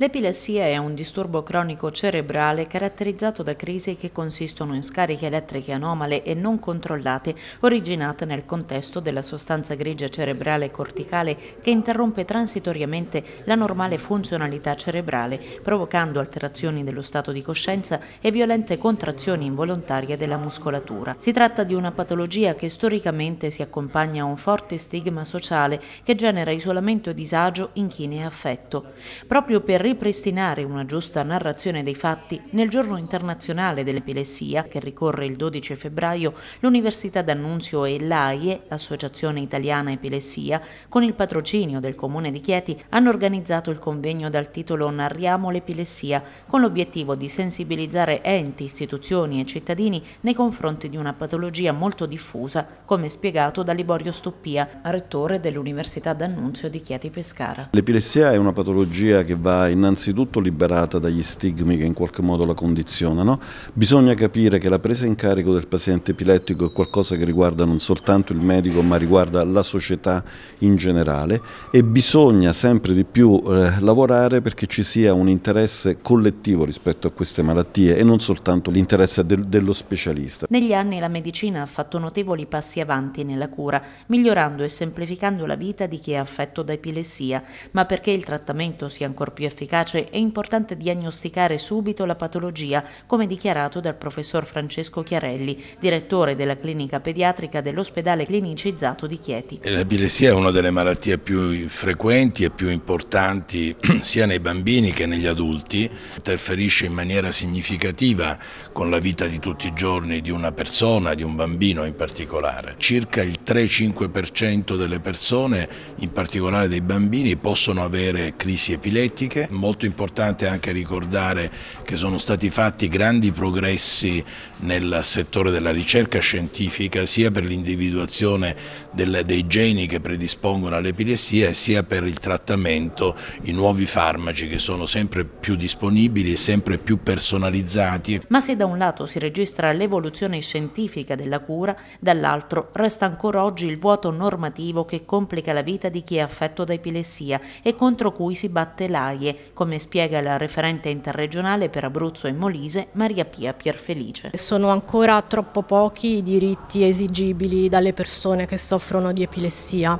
L'epilessia è un disturbo cronico cerebrale caratterizzato da crisi che consistono in scariche elettriche anomale e non controllate, originate nel contesto della sostanza grigia cerebrale corticale che interrompe transitoriamente la normale funzionalità cerebrale, provocando alterazioni dello stato di coscienza e violente contrazioni involontarie della muscolatura. Si tratta di una patologia che storicamente si accompagna a un forte stigma sociale che genera isolamento e disagio in chi ne è affetto. Proprio per ripristinare una giusta narrazione dei fatti, nel giorno internazionale dell'epilessia, che ricorre il 12 febbraio, l'Università d'Annunzio e l'AIE, Associazione Italiana Epilessia, con il patrocinio del Comune di Chieti, hanno organizzato il convegno dal titolo Narriamo l'epilessia, con l'obiettivo di sensibilizzare enti, istituzioni e cittadini nei confronti di una patologia molto diffusa, come spiegato da Liborio Stoppia, rettore dell'Università d'Annunzio di Chieti Pescara. L'epilessia è una patologia che va in innanzitutto liberata dagli stigmi che in qualche modo la condizionano, bisogna capire che la presa in carico del paziente epilettico è qualcosa che riguarda non soltanto il medico ma riguarda la società in generale e bisogna sempre di più eh, lavorare perché ci sia un interesse collettivo rispetto a queste malattie e non soltanto l'interesse del, dello specialista. Negli anni la medicina ha fatto notevoli passi avanti nella cura, migliorando e semplificando la vita di chi è affetto da epilessia, ma perché il trattamento sia ancora più efficace efficace è importante diagnosticare subito la patologia, come dichiarato dal professor Francesco Chiarelli, direttore della clinica pediatrica dell'ospedale clinicizzato di Chieti. L'epilessia è una delle malattie più frequenti e più importanti sia nei bambini che negli adulti, interferisce in maniera significativa con la vita di tutti i giorni di una persona, di un bambino in particolare. Circa il 3-5% delle persone, in particolare dei bambini, possono avere crisi epilettiche è molto importante anche ricordare che sono stati fatti grandi progressi nel settore della ricerca scientifica sia per l'individuazione dei geni che predispongono all'epilessia sia per il trattamento i nuovi farmaci che sono sempre più disponibili e sempre più personalizzati. Ma se da un lato si registra l'evoluzione scientifica della cura, dall'altro resta ancora oggi il vuoto normativo che complica la vita di chi è affetto da epilessia e contro cui si batte l'AIE, come spiega la referente interregionale per Abruzzo e Molise, Maria Pia Pierfelice. Sono ancora troppo pochi i diritti esigibili dalle persone che soffrono di epilessia.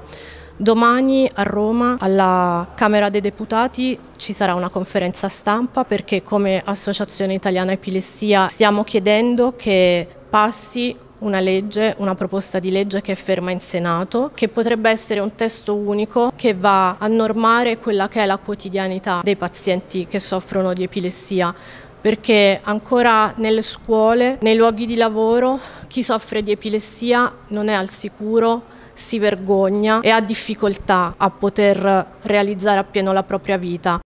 Domani a Roma, alla Camera dei Deputati, ci sarà una conferenza stampa perché come Associazione Italiana Epilessia stiamo chiedendo che passi una legge, una proposta di legge che è ferma in Senato, che potrebbe essere un testo unico che va a normare quella che è la quotidianità dei pazienti che soffrono di epilessia perché ancora nelle scuole, nei luoghi di lavoro, chi soffre di epilessia non è al sicuro, si vergogna e ha difficoltà a poter realizzare appieno la propria vita.